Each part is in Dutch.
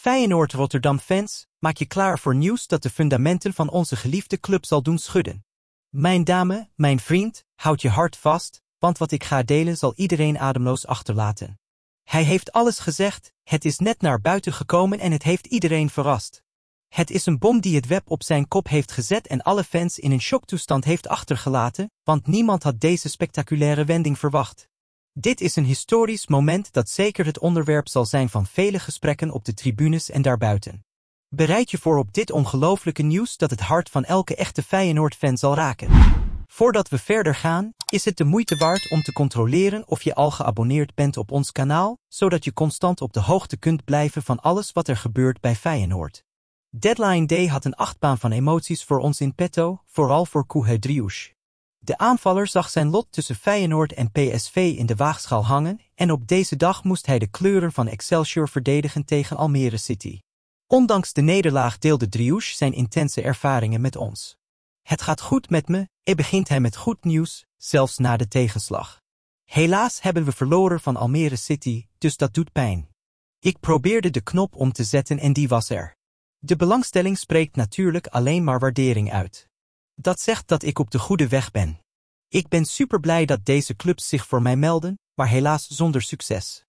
Feyenoord Rotterdam fans, maak je klaar voor nieuws dat de fundamenten van onze geliefde club zal doen schudden. Mijn dame, mijn vriend, houd je hart vast, want wat ik ga delen zal iedereen ademloos achterlaten. Hij heeft alles gezegd, het is net naar buiten gekomen en het heeft iedereen verrast. Het is een bom die het web op zijn kop heeft gezet en alle fans in een shocktoestand heeft achtergelaten, want niemand had deze spectaculaire wending verwacht. Dit is een historisch moment dat zeker het onderwerp zal zijn van vele gesprekken op de tribunes en daarbuiten. Bereid je voor op dit ongelooflijke nieuws dat het hart van elke echte Feyenoord-fan zal raken. Voordat we verder gaan, is het de moeite waard om te controleren of je al geabonneerd bent op ons kanaal, zodat je constant op de hoogte kunt blijven van alles wat er gebeurt bij Feyenoord. Deadline Day had een achtbaan van emoties voor ons in petto, vooral voor Kuhedrius. De aanvaller zag zijn lot tussen Feyenoord en PSV in de waagschaal hangen en op deze dag moest hij de kleuren van Excelsior verdedigen tegen Almere City. Ondanks de nederlaag deelde Driouche zijn intense ervaringen met ons. Het gaat goed met me, en begint hij met goed nieuws, zelfs na de tegenslag. Helaas hebben we verloren van Almere City, dus dat doet pijn. Ik probeerde de knop om te zetten en die was er. De belangstelling spreekt natuurlijk alleen maar waardering uit. Dat zegt dat ik op de goede weg ben. Ik ben super blij dat deze clubs zich voor mij melden, maar helaas zonder succes.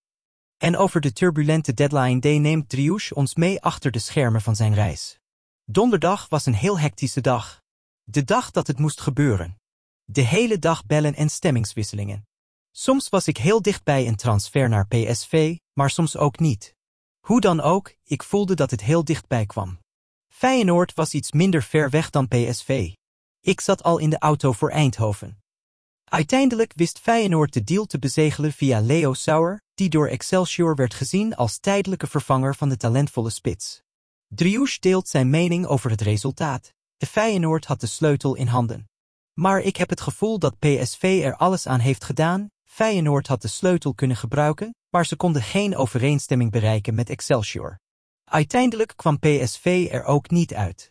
En over de turbulente deadline day neemt Driouche ons mee achter de schermen van zijn reis. Donderdag was een heel hectische dag. De dag dat het moest gebeuren. De hele dag bellen en stemmingswisselingen. Soms was ik heel dichtbij een transfer naar PSV, maar soms ook niet. Hoe dan ook, ik voelde dat het heel dichtbij kwam. Feyenoord was iets minder ver weg dan PSV. Ik zat al in de auto voor Eindhoven. Uiteindelijk wist Feyenoord de deal te bezegelen via Leo Sauer, die door Excelsior werd gezien als tijdelijke vervanger van de talentvolle spits. Driouche deelt zijn mening over het resultaat. De Feyenoord had de sleutel in handen. Maar ik heb het gevoel dat PSV er alles aan heeft gedaan. Feyenoord had de sleutel kunnen gebruiken, maar ze konden geen overeenstemming bereiken met Excelsior. Uiteindelijk kwam PSV er ook niet uit.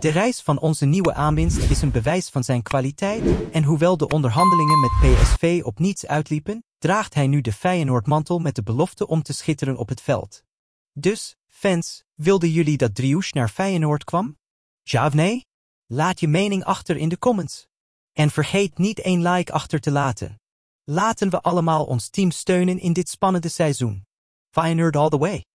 De reis van onze nieuwe aanwinst is een bewijs van zijn kwaliteit en hoewel de onderhandelingen met PSV op niets uitliepen, draagt hij nu de Feyenoord-mantel met de belofte om te schitteren op het veld. Dus, fans, wilden jullie dat Driouche naar Feyenoord kwam? Ja of nee? Laat je mening achter in de comments. En vergeet niet één like achter te laten. Laten we allemaal ons team steunen in dit spannende seizoen. Feyenoord all the way!